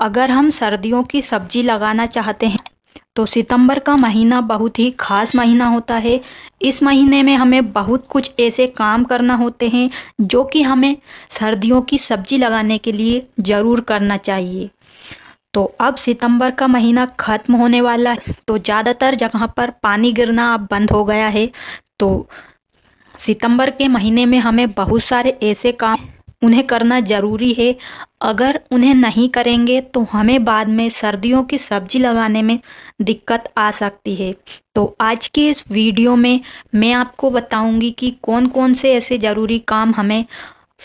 अगर हम सर्दियों की सब्जी लगाना चाहते हैं तो सितंबर का महीना बहुत ही ख़ास महीना होता है इस महीने में हमें बहुत कुछ ऐसे काम करना होते हैं जो कि हमें सर्दियों की सब्जी लगाने के लिए ज़रूर करना चाहिए तो अब सितंबर का महीना ख़त्म होने वाला है तो ज़्यादातर जगह पर पानी गिरना अब बंद हो गया है तो सितंबर के महीने में हमें बहुत सारे ऐसे काम उन्हें करना ज़रूरी है अगर उन्हें नहीं करेंगे तो हमें बाद में सर्दियों की सब्जी लगाने में दिक्कत आ सकती है तो आज के इस वीडियो में मैं आपको बताऊंगी कि कौन कौन से ऐसे ज़रूरी काम हमें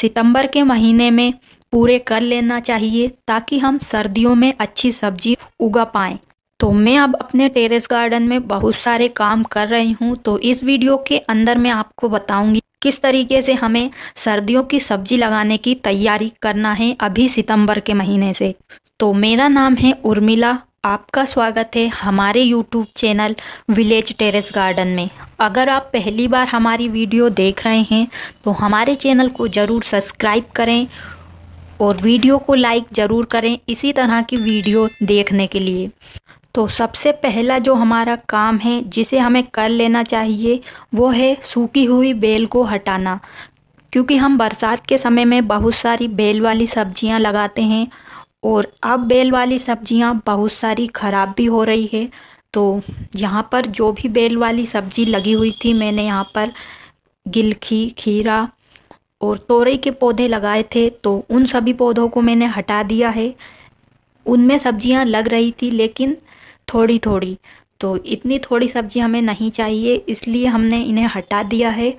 सितंबर के महीने में पूरे कर लेना चाहिए ताकि हम सर्दियों में अच्छी सब्जी उगा पाएँ तो मैं अब अपने टेरेस गार्डन में बहुत सारे काम कर रही हूँ तो इस वीडियो के अंदर मैं आपको बताऊंगी किस तरीके से हमें सर्दियों की सब्जी लगाने की तैयारी करना है अभी सितंबर के महीने से तो मेरा नाम है उर्मिला आपका स्वागत है हमारे YouTube channel village terrace garden में अगर आप पहली बार हमारी वीडियो देख रहे हैं तो हमारे चैनल को ज़रूर सब्सक्राइब करें और वीडियो को लाइक ज़रूर करें इसी तरह की वीडियो देखने के लिए तो सबसे पहला जो हमारा काम है जिसे हमें कर लेना चाहिए वो है सूखी हुई बेल को हटाना क्योंकि हम बरसात के समय में बहुत सारी बेल वाली सब्जियां लगाते हैं और अब बेल वाली सब्जियां बहुत सारी ख़राब भी हो रही है तो यहाँ पर जो भी बेल वाली सब्ज़ी लगी हुई थी मैंने यहाँ पर गिलखी खीरा और तोरई के पौधे लगाए थे तो उन सभी पौधों को मैंने हटा दिया है उनमें सब्जियां लग रही थी लेकिन थोड़ी थोड़ी तो इतनी थोड़ी सब्जी हमें नहीं चाहिए इसलिए हमने इन्हें हटा दिया है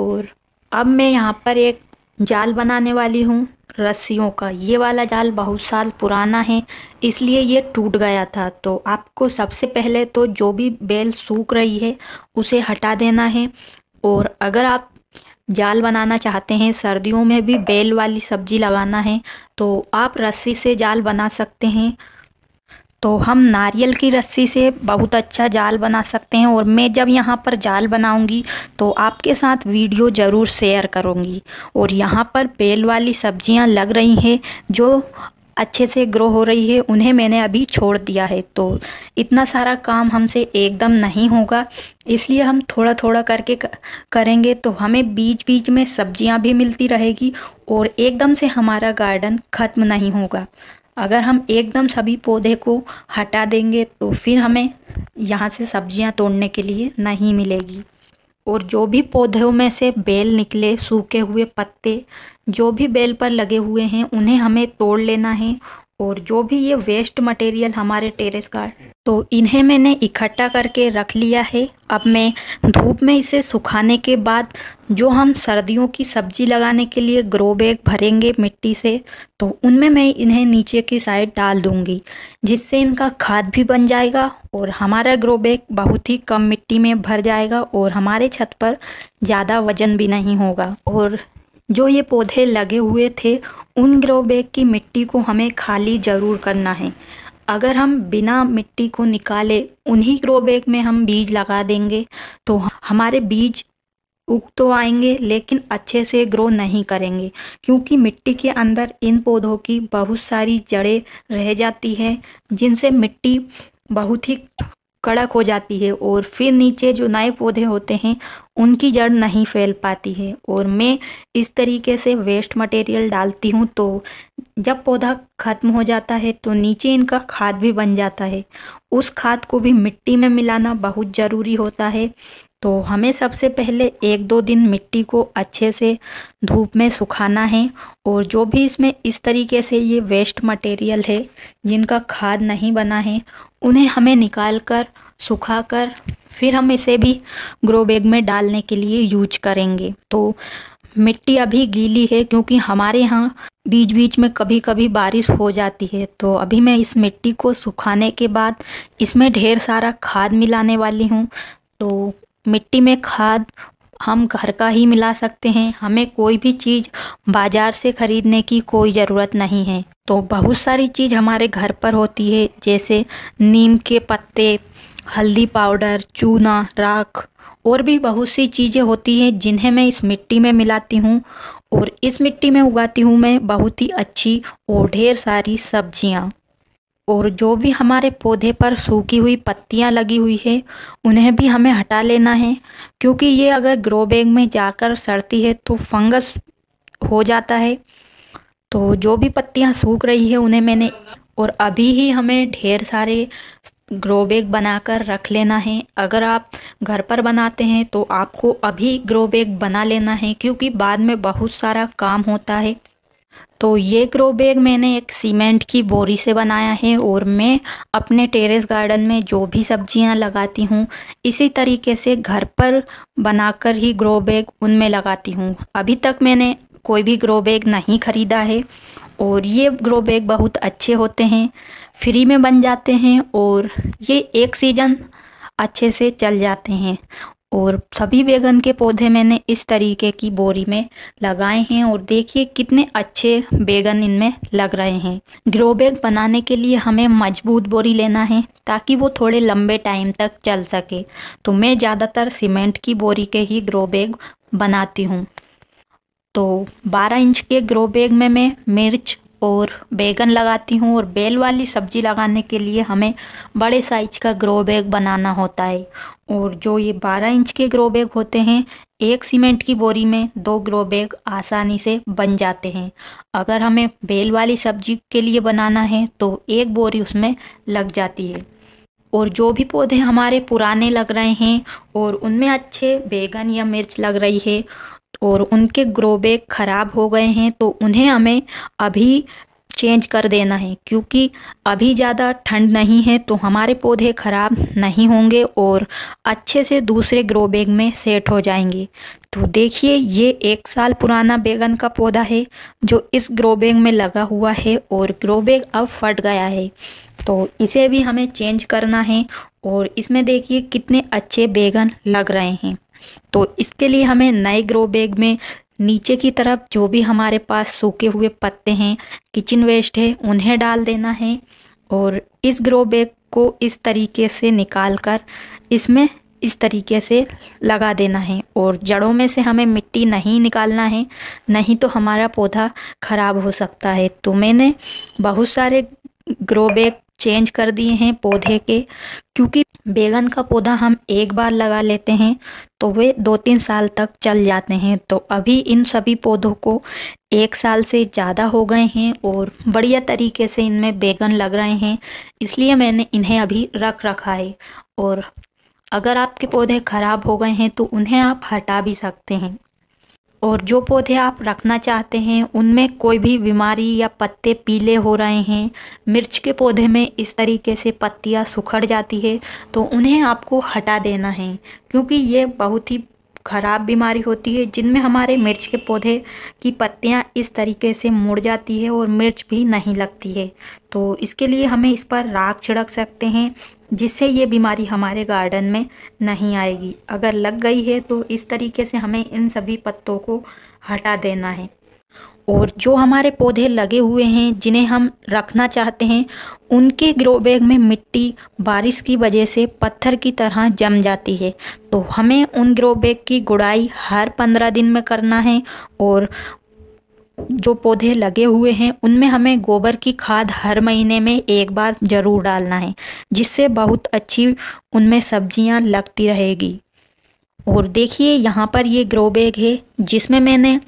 और अब मैं यहाँ पर एक जाल बनाने वाली हूँ रस्सियों का ये वाला जाल बहुत साल पुराना है इसलिए ये टूट गया था तो आपको सबसे पहले तो जो भी बेल सूख रही है उसे हटा देना है और अगर आप जाल बनाना चाहते हैं सर्दियों में भी बेल वाली सब्जी लगाना है तो आप रस्सी से जाल बना सकते हैं तो हम नारियल की रस्सी से बहुत अच्छा जाल बना सकते हैं और मैं जब यहाँ पर जाल बनाऊँगी तो आपके साथ वीडियो ज़रूर शेयर करूँगी और यहाँ पर बेल वाली सब्जियाँ लग रही हैं जो अच्छे से ग्रो हो रही है उन्हें मैंने अभी छोड़ दिया है तो इतना सारा काम हमसे एकदम नहीं होगा इसलिए हम थोड़ा थोड़ा करके करेंगे तो हमें बीच बीच में सब्जियां भी मिलती रहेगी और एकदम से हमारा गार्डन ख़त्म नहीं होगा अगर हम एकदम सभी पौधे को हटा देंगे तो फिर हमें यहाँ से सब्जियाँ तोड़ने के लिए नहीं मिलेगी और जो भी पौधों में से बेल निकले सूखे हुए पत्ते जो भी बेल पर लगे हुए हैं उन्हें हमें तोड़ लेना है और जो भी ये वेस्ट मटेरियल हमारे टेरेस का तो इन्हें मैंने इकट्ठा करके रख लिया है अब मैं धूप में इसे सुखाने के बाद जो हम सर्दियों की सब्जी लगाने के लिए ग्रो बैग भरेंगे मिट्टी से तो उनमें मैं इन्हें नीचे की साइड डाल दूंगी जिससे इनका खाद भी बन जाएगा और हमारा ग्रो बैग बहुत ही कम मिट्टी में भर जाएगा और हमारे छत पर ज़्यादा वजन भी नहीं होगा और जो ये पौधे लगे हुए थे उन ग्रो बैग की मिट्टी को हमें खाली ज़रूर करना है अगर हम बिना मिट्टी को निकाले उन्हीं ग्रो बैग में हम बीज लगा देंगे तो हमारे बीज उग तो आएंगे लेकिन अच्छे से ग्रो नहीं करेंगे क्योंकि मिट्टी के अंदर इन पौधों की बहुत सारी जड़ें रह जाती है जिनसे मिट्टी बहुत ही कड़क हो जाती है और फिर नीचे जो नए पौधे होते हैं उनकी जड़ नहीं फैल पाती है और मैं इस तरीके से वेस्ट मटेरियल डालती हूँ तो जब पौधा ख़त्म हो जाता है तो नीचे इनका खाद भी बन जाता है उस खाद को भी मिट्टी में मिलाना बहुत ज़रूरी होता है तो हमें सबसे पहले एक दो दिन मिट्टी को अच्छे से धूप में सुखाना है और जो भी इसमें इस तरीके से ये वेस्ट मटेरियल है जिनका खाद नहीं बना है उन्हें हमें निकाल कर सुखाकर फिर हम इसे भी ग्रो बैग में डालने के लिए यूज करेंगे तो मिट्टी अभी गीली है क्योंकि हमारे यहाँ बीच बीच में कभी कभी बारिश हो जाती है तो अभी मैं इस मिट्टी को सुखाने के बाद इसमें ढेर सारा खाद मिलाने वाली हूँ तो मिट्टी में खाद हम घर का ही मिला सकते हैं हमें कोई भी चीज़ बाज़ार से ख़रीदने की कोई ज़रूरत नहीं है तो बहुत सारी चीज़ हमारे घर पर होती है जैसे नीम के पत्ते हल्दी पाउडर चूना राख और भी बहुत सी चीज़ें होती हैं जिन्हें मैं इस मिट्टी में मिलाती हूँ और इस मिट्टी में उगाती हूँ मैं बहुत ही अच्छी और ढेर सारी सब्जियाँ और जो भी हमारे पौधे पर सूखी हुई पत्तियाँ लगी हुई है उन्हें भी हमें हटा लेना है क्योंकि ये अगर ग्रो बैग में जाकर सड़ती है तो फंगस हो जाता है तो जो भी पत्तियाँ सूख रही है उन्हें मैंने और अभी ही हमें ढेर सारे ग्रो बैग बनाकर रख लेना है अगर आप घर पर बनाते हैं तो आपको अभी ग्रो बैग बना लेना है क्योंकि बाद में बहुत सारा काम होता है तो ये ग्रो बैग मैंने एक सीमेंट की बोरी से बनाया है और मैं अपने टेरेस गार्डन में जो भी सब्जियां लगाती हूँ इसी तरीके से घर पर बनाकर ही ग्रो बैग उनमें लगाती हूँ अभी तक मैंने कोई भी ग्रो बैग नहीं ख़रीदा है और ये ग्रो बैग बहुत अच्छे होते हैं फ्री में बन जाते हैं और ये एक सीज़न अच्छे से चल जाते हैं और सभी बैगन के पौधे मैंने इस तरीके की बोरी में लगाए हैं और देखिए कितने अच्छे बैगन इनमें लग रहे हैं ग्रो बैग बनाने के लिए हमें मजबूत बोरी लेना है ताकि वो थोड़े लंबे टाइम तक चल सके तो मैं ज़्यादातर सीमेंट की बोरी के ही ग्रो बैग बनाती हूँ तो 12 इंच के ग्रो बैग में मैं मिर्च और बैगन लगाती हूँ और बेल वाली सब्ज़ी लगाने के लिए हमें बड़े साइज का ग्रो बैग बनाना होता है और जो ये 12 इंच के ग्रो बैग होते हैं एक सीमेंट की बोरी में दो ग्रो बैग आसानी से बन जाते हैं अगर हमें बेल वाली सब्जी के लिए बनाना है तो एक बोरी उसमें लग जाती है और जो भी पौधे हमारे पुराने लग रहे हैं और उनमें अच्छे बैगन या मिर्च लग रही है और उनके ग्रो बैग ख़राब हो गए हैं तो उन्हें हमें अभी चेंज कर देना है क्योंकि अभी ज़्यादा ठंड नहीं है तो हमारे पौधे ख़राब नहीं होंगे और अच्छे से दूसरे ग्रो बैग में सेट हो जाएंगे तो देखिए ये एक साल पुराना बैगन का पौधा है जो इस ग्रो बैग में लगा हुआ है और ग्रो बैग अब फट गया है तो इसे भी हमें चेंज करना है और इसमें देखिए कितने अच्छे बैगन लग रहे हैं तो इसके लिए हमें नए ग्रो बैग में नीचे की तरफ जो भी हमारे पास सूखे हुए पत्ते हैं किचन वेस्ट है उन्हें डाल देना है और इस ग्रो बैग को इस तरीके से निकाल कर इसमें इस तरीके से लगा देना है और जड़ों में से हमें मिट्टी नहीं निकालना है नहीं तो हमारा पौधा ख़राब हो सकता है तो मैंने बहुत सारे ग्रो बैग चेंज कर दिए हैं पौधे के क्योंकि बैगन का पौधा हम एक बार लगा लेते हैं तो वे दो तीन साल तक चल जाते हैं तो अभी इन सभी पौधों को एक साल से ज़्यादा हो गए हैं और बढ़िया तरीके से इनमें बैगन लग रहे हैं इसलिए मैंने इन्हें अभी रख रखा है और अगर आपके पौधे ख़राब हो गए हैं तो उन्हें आप हटा भी सकते हैं और जो पौधे आप रखना चाहते हैं उनमें कोई भी बीमारी या पत्ते पीले हो रहे हैं मिर्च के पौधे में इस तरीके से पत्तियाँ सुखड़ जाती है तो उन्हें आपको हटा देना है क्योंकि ये बहुत ही खराब बीमारी होती है जिनमें हमारे मिर्च के पौधे की पत्तियां इस तरीके से मुड़ जाती है और मिर्च भी नहीं लगती है तो इसके लिए हमें इस पर राख छिड़क सकते हैं जिससे ये बीमारी हमारे गार्डन में नहीं आएगी अगर लग गई है तो इस तरीके से हमें इन सभी पत्तों को हटा देना है और जो हमारे पौधे लगे हुए हैं जिन्हें हम रखना चाहते हैं उनके ग्रो बैग में मिट्टी बारिश की वजह से पत्थर की तरह जम जाती है तो हमें उन ग्रो बैग की गुड़ाई हर पंद्रह दिन में करना है और जो पौधे लगे हुए हैं उनमें हमें गोबर की खाद हर महीने में एक बार ज़रूर डालना है जिससे बहुत अच्छी उनमें सब्जियां लगती रहेगी और देखिए यहाँ पर ये ग्रो बैग है जिसमें मैंने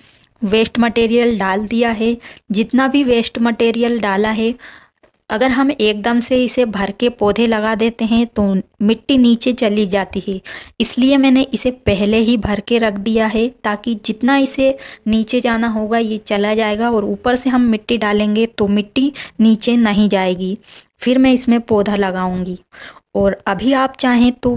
वेस्ट मटेरियल डाल दिया है जितना भी वेस्ट मटेरियल डाला है अगर हम एकदम से इसे भर के पौधे लगा देते हैं तो मिट्टी नीचे चली जाती है इसलिए मैंने इसे पहले ही भर के रख दिया है ताकि जितना इसे नीचे जाना होगा ये चला जाएगा और ऊपर से हम मिट्टी डालेंगे तो मिट्टी नीचे नहीं जाएगी फिर मैं इसमें पौधा लगाऊंगी और अभी आप चाहें तो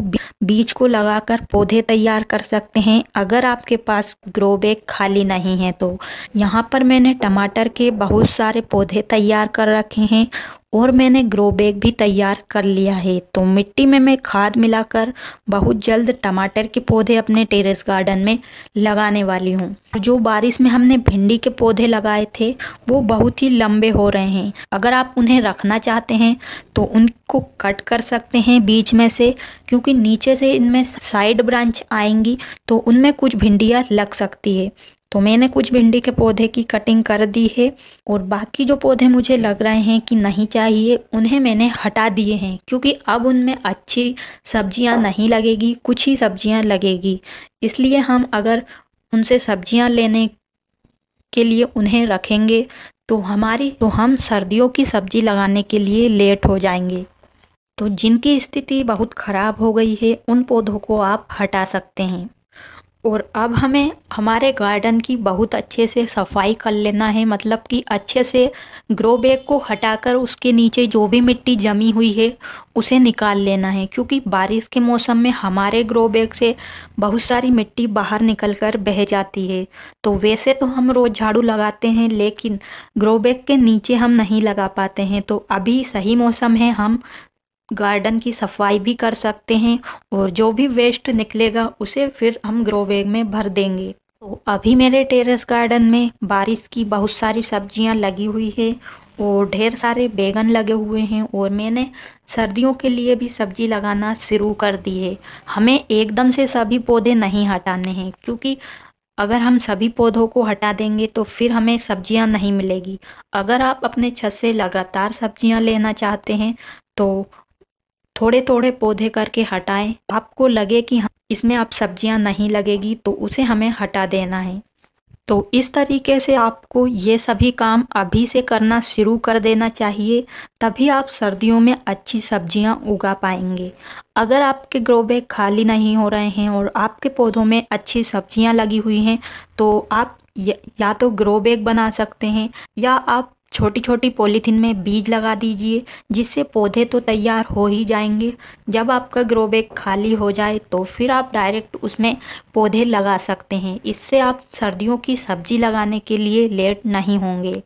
बीज को लगाकर पौधे तैयार कर सकते हैं अगर आपके पास ग्रो बैग खाली नहीं है तो यहाँ पर मैंने टमाटर के बहुत सारे पौधे तैयार कर रखे हैं और मैंने ग्रो बैग भी तैयार कर लिया है तो मिट्टी में मैं खाद मिलाकर बहुत जल्द टमाटर के पौधे अपने टेरेस गार्डन में लगाने वाली हूँ जो बारिश में हमने भिंडी के पौधे लगाए थे वो बहुत ही लंबे हो रहे हैं अगर आप उन्हें रखना चाहते हैं तो उनको कट कर सकते हैं बीच में से क्योंकि नीचे से इनमें साइड ब्रांच आएंगी तो उनमें कुछ भिंडियाँ लग सकती है तो मैंने कुछ भिंडी के पौधे की कटिंग कर दी है और बाकी जो पौधे मुझे लग रहे हैं कि नहीं चाहिए उन्हें मैंने हटा दिए हैं क्योंकि अब उनमें अच्छी सब्जियां नहीं लगेगी कुछ ही सब्जियां लगेगी इसलिए हम अगर उनसे सब्जियां लेने के लिए उन्हें रखेंगे तो हमारी तो हम सर्दियों की सब्जी लगाने के लिए लेट हो जाएंगे तो जिनकी स्थिति बहुत ख़राब हो गई है उन पौधों को आप हटा सकते हैं और अब हमें हमारे गार्डन की बहुत अच्छे से सफाई कर लेना है मतलब कि अच्छे से ग्रो बैग को हटाकर उसके नीचे जो भी मिट्टी जमी हुई है उसे निकाल लेना है क्योंकि बारिश के मौसम में हमारे ग्रो बैग से बहुत सारी मिट्टी बाहर निकल कर बह जाती है तो वैसे तो हम रोज़ झाड़ू लगाते हैं लेकिन ग्रो बैग के नीचे हम नहीं लगा पाते हैं तो अभी सही मौसम है हम गार्डन की सफाई भी कर सकते हैं और जो भी वेस्ट निकलेगा उसे फिर हम ग्रो बैग में भर देंगे तो अभी मेरे टेरेस गार्डन में बारिश की बहुत सारी सब्जियां लगी हुई है और ढेर सारे बैगन लगे हुए हैं और मैंने सर्दियों के लिए भी सब्जी लगाना शुरू कर दी है हमें एकदम से सभी पौधे नहीं हटाने हैं क्योंकि अगर हम सभी पौधों को हटा देंगे तो फिर हमें सब्जियां नहीं मिलेगी अगर आप अपने छत से लगातार सब्जियां लेना चाहते हैं तो थोड़े थोड़े पौधे करके हटाएं आपको लगे कि हाँ, इसमें आप सब्जियां नहीं लगेगी तो उसे हमें हटा देना है तो इस तरीके से आपको ये सभी काम अभी से करना शुरू कर देना चाहिए तभी आप सर्दियों में अच्छी सब्जियां उगा पाएंगे अगर आपके ग्रो बैग खाली नहीं हो रहे हैं और आपके पौधों में अच्छी सब्जियां लगी हुई हैं तो आप या, या तो ग्रो बैग बना सकते हैं या आप छोटी छोटी पॉलीथीन में बीज लगा दीजिए जिससे पौधे तो तैयार हो ही जाएंगे जब आपका ग्रो बैग खाली हो जाए तो फिर आप डायरेक्ट उसमें पौधे लगा सकते हैं इससे आप सर्दियों की सब्जी लगाने के लिए लेट नहीं होंगे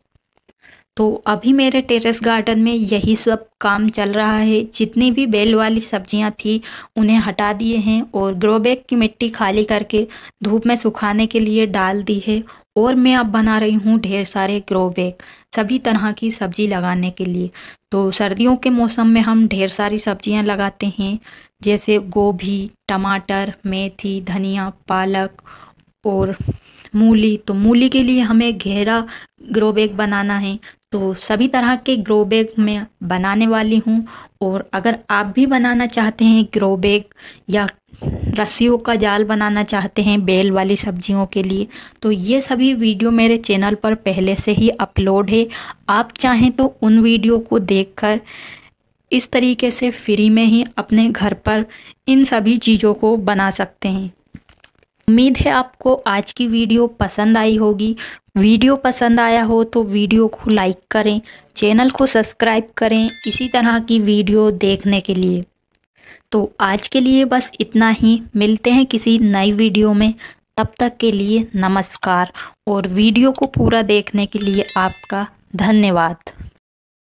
तो अभी मेरे टेरेस गार्डन में यही सब काम चल रहा है जितनी भी बेल वाली सब्जियां थी उन्हें हटा दिए हैं और ग्रो बैग की मिट्टी खाली करके धूप में सुखाने के लिए डाल दी है और मैं अब बना रही हूँ ढेर सारे ग्रो बैग सभी तरह की सब्जी लगाने के लिए तो सर्दियों के मौसम में हम ढेर सारी सब्जियां लगाते हैं जैसे गोभी टमाटर मेथी धनिया पालक और मूली तो मूली के लिए हमें गहरा ग्रो बैग बनाना है तो सभी तरह के ग्रो बैग मैं बनाने वाली हूँ और अगर आप भी बनाना चाहते हैं ग्रो बैग या रस्सियों का जाल बनाना चाहते हैं बेल वाली सब्जियों के लिए तो ये सभी वीडियो मेरे चैनल पर पहले से ही अपलोड है आप चाहें तो उन वीडियो को देखकर इस तरीके से फ्री में ही अपने घर पर इन सभी चीज़ों को बना सकते हैं उम्मीद है आपको आज की वीडियो पसंद आई होगी वीडियो पसंद आया हो तो वीडियो को लाइक करें चैनल को सब्सक्राइब करें इसी तरह की वीडियो देखने के लिए तो आज के लिए बस इतना ही मिलते हैं किसी नई वीडियो में तब तक के लिए नमस्कार और वीडियो को पूरा देखने के लिए आपका धन्यवाद